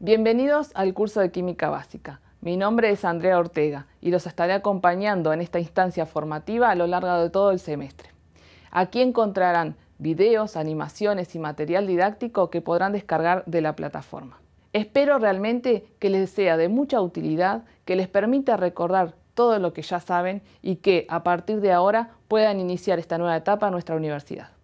Bienvenidos al curso de Química Básica. Mi nombre es Andrea Ortega y los estaré acompañando en esta instancia formativa a lo largo de todo el semestre. Aquí encontrarán videos, animaciones y material didáctico que podrán descargar de la plataforma. Espero realmente que les sea de mucha utilidad, que les permita recordar todo lo que ya saben y que a partir de ahora puedan iniciar esta nueva etapa en nuestra universidad.